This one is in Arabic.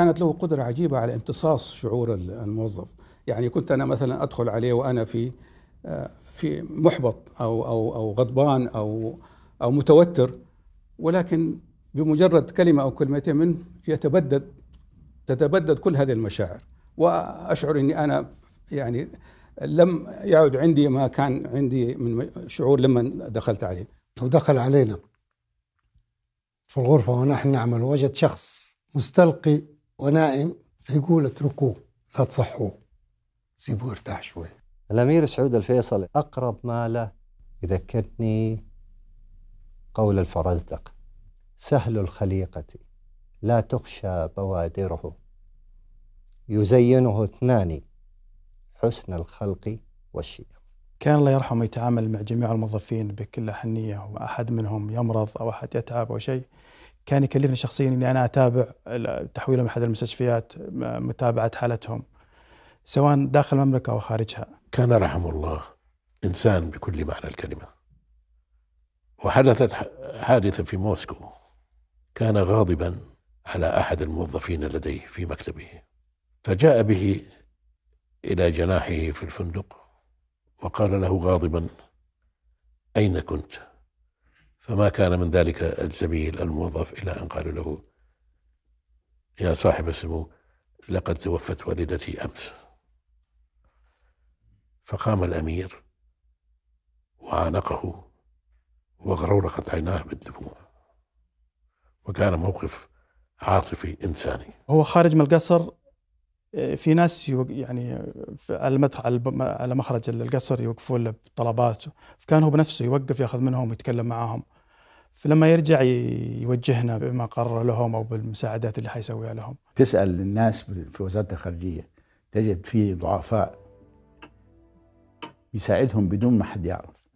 كانت له قدرة عجيبة على امتصاص شعور الموظف يعني كنت أنا مثلا أدخل عليه وأنا في آه، في محبط أو أو أو غضبان أو أو متوتر ولكن بمجرد كلمة أو كلمتين منه يتبدد تتبدد كل هذه المشاعر وأشعر أني أنا يعني لم يعد عندي ما كان عندي من شعور لما دخلت عليه ودخل علينا في الغرفة ونحن نعمل وجد شخص مستلقي ونائم فيقول اتركوه لا تصحوه سيبوه يرتاح شوي الأمير سعود الفيصل أقرب ما له يذكرني قول الفرزدق سهل الخليقة لا تخشى بوادره يزينه اثنان حسن الخلق والشيم كان الله يرحمه يتعامل مع جميع الموظفين بكل حنية وأحد منهم يمرض أو أحد يتعب أو شيء كان يكلفني شخصيا اني انا اتابع تحويلهم أحد المستشفيات متابعه حالتهم سواء داخل المملكه او خارجها. كان رحمه الله انسان بكل معنى الكلمه. وحدثت حادثه في موسكو كان غاضبا على احد الموظفين لديه في مكتبه فجاء به الى جناحه في الفندق وقال له غاضبا أين كنت؟ فما كان من ذلك الزميل الموظف إلى أن قال له يا صاحب السمو لقد توفت والدتي أمس فقام الأمير وعانقه وغرورقت عيناه بالدموع وكان موقف عاطفي إنساني هو خارج من القصر آه، في ناس يعني على المدخل على مخرج القصر يوقفون له بطلبات فكان هو بنفسه يوقف ياخذ منهم ويتكلم معاهم فلما يرجع يوجهنا بما قرر لهم او بالمساعدات اللي حيسويها لهم. تسال الناس في وزاره الخارجيه تجد في ضعفاء يساعدهم بدون ما حد يعرف.